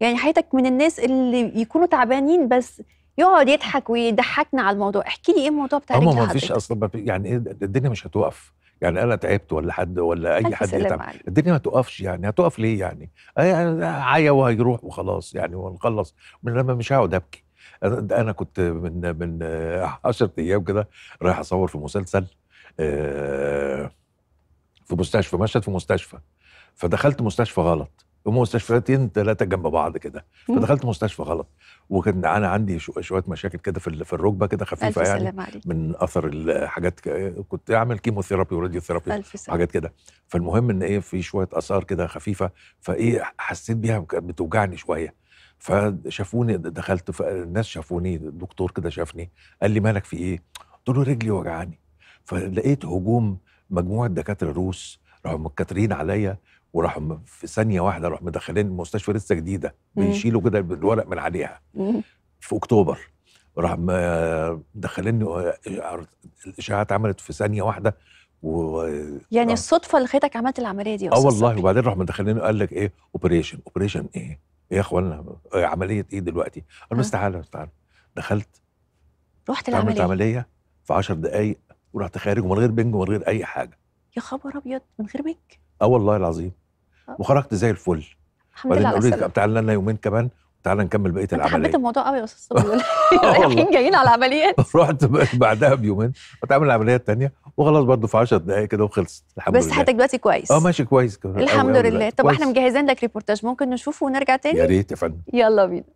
يعني حياتك من الناس اللي يكونوا تعبانين بس يقعد يضحك ويضحكنا على الموضوع احكي لي ايه الموضوع بتاع ما فيش اصلا يعني ايه الدنيا مش هتوقف يعني انا تعبت ولا حد ولا اي حد يتعب الدنيا ما توقفش يعني هتقف ليه يعني عيا وهيروح وخلاص يعني ونخلص من لما مش هقعد ابكي انا كنت من من 10 ايام كده رايح اصور في مسلسل آه، في مستشفى مشهد في مستشفى فدخلت مستشفى غلط مستشفيتين ثلاثه جنب بعض كده فدخلت مستشفى غلط وكان انا عندي شويه مشاكل كده في في الركبه كده خفيفه يعني من اثر الحاجات كنت اعمل كيموثيرابي ثيرابي حاجات كده فالمهم ان ايه في شويه اثار كده خفيفه فايه حسيت بيها بتوجعني شويه فشافوني دخلت الناس شافوني الدكتور كده شافني قال لي مالك في ايه؟ قلت له رجلي وجعاني فلقيت هجوم مجموعه دكاتره روس راحوا متكاترين عليا وراحوا في ثانيه واحده راحوا مدخلين المستشفى لسه جديده بيشيلوا كده الورق من عليها في اكتوبر راح مدخلين آه، الاشاعات اتعملت في ثانيه واحده و... يعني آه. الصدفه اللي خلتك عملت العمليه دي اه والله وبعدين راح مدخليني قال لك ايه اوبريشن اوبريشن ايه ايه يا اخوانا آه، عمليه ايه دلوقتي انا آه. تعالى تعالى دخلت رحت العمليه عملت عمليه في 10 دقائق ورحت خارج ومن غير بنج ومن غير اي حاجه يا خبر ابيض من غير بنج اه والله العظيم وخرجت زي الفل لله قالوا لي تعالى لنا يومين كمان تعالى نكمل بقيه العمليه حبيت الموضوع قوي يا استاذ رايحين آه جايين على عمليات رحت بعدها بيومين بتعمل العمليه الثانيه وخلاص برضه في 10 دقائق كده وخلصت الحمد بس لله بس حضرتك دلوقتي كويس اه ماشي كويس الحمد لله طب احنا مجهزين لك ريبورتاج ممكن نشوفه ونرجع تاني يا ريت يا فندم يلا بينا